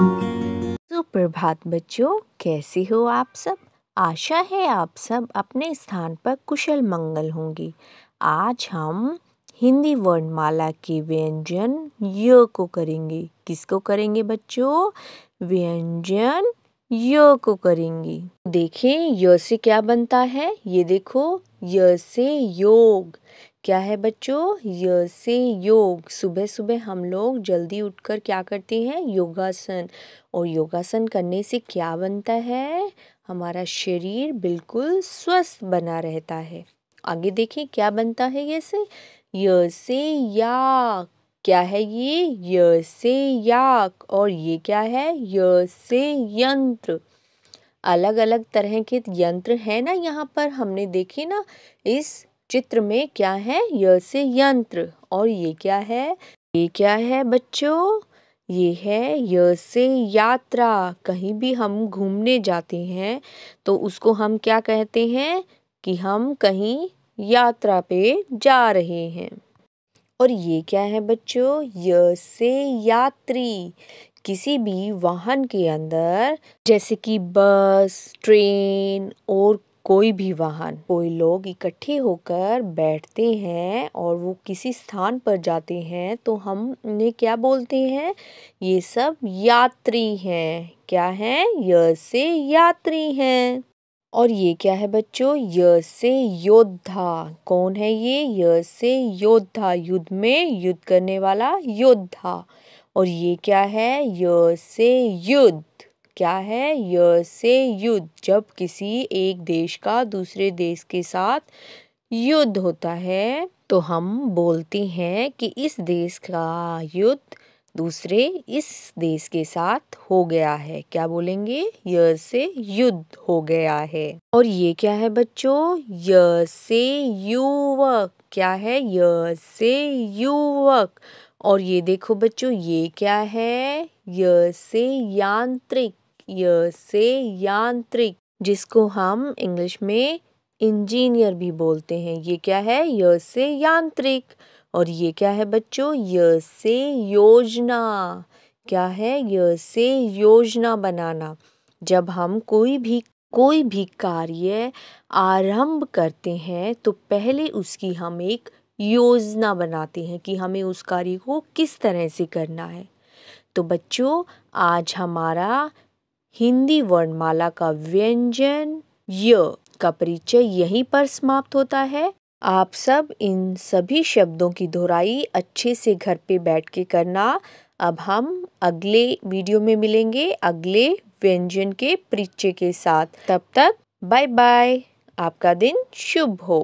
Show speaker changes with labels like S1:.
S1: सुप्रभात बच्चों कैसे हो आप सब आशा है आप सब अपने स्थान पर कुशल मंगल होंगी आज हम हिंदी वर्णमाला के व्यंजन य को करेंगे किसको करेंगे बच्चों व्यंजन य को करेंगे देखें य से क्या बनता है ये देखो य से योग क्या है बच्चों य से योग सुबह सुबह हम लोग जल्दी उठकर क्या करते हैं योगासन और योगासन करने से क्या बनता है हमारा शरीर बिल्कुल स्वस्थ बना रहता है आगे देखें क्या बनता है ये से य से याक क्या है ये य से याक और ये क्या है य से यंत्र अलग अलग तरह के यंत्र हैं ना यहाँ पर हमने देखे ना इस चित्र में क्या है य से यंत्र और ये क्या है ये क्या है बच्चों ये है य से यात्रा कहीं भी हम घूमने जाते हैं तो उसको हम क्या कहते हैं कि हम कहीं यात्रा पे जा रहे हैं और ये क्या है बच्चों य से यात्री किसी भी वाहन के अंदर जैसे कि बस ट्रेन और कोई भी वाहन कोई लोग इकट्ठे होकर बैठते हैं और वो किसी स्थान पर जाते हैं तो हम उन्हें क्या बोलते हैं ये सब यात्री हैं क्या हैं य से यात्री हैं और ये क्या है बच्चों य से योद्धा कौन है ये य से योद्धा युद्ध में युद्ध करने वाला योद्धा और ये क्या है य से युद्ध क्या है य से युद्ध जब किसी एक देश का दूसरे देश के साथ युद्ध होता है तो हम बोलते हैं कि इस देश का युद्ध दूसरे इस देश के साथ हो गया है क्या बोलेंगे य से युद्ध हो गया है और ये क्या है बच्चों य से युवक क्या है य से युवक और ये देखो बच्चों ये क्या है य से यांत्रिक य से यांत्रिक जिसको हम इंग्लिश में इंजीनियर भी बोलते हैं ये क्या है य से यांत्रिक और ये क्या है बच्चों य से योजना क्या है य से योजना बनाना जब हम कोई भी कोई भी कार्य आरंभ करते हैं तो पहले उसकी हम एक योजना बनाते हैं कि हमें उस कार्य को किस तरह से करना है तो बच्चों आज हमारा हिंदी वर्णमाला का व्यंजन य का परिचय यहीं पर समाप्त होता है आप सब इन सभी शब्दों की दोहराई अच्छे से घर पे बैठ के करना अब हम अगले वीडियो में मिलेंगे अगले व्यंजन के परिचय के साथ तब तक बाय बाय आपका दिन शुभ हो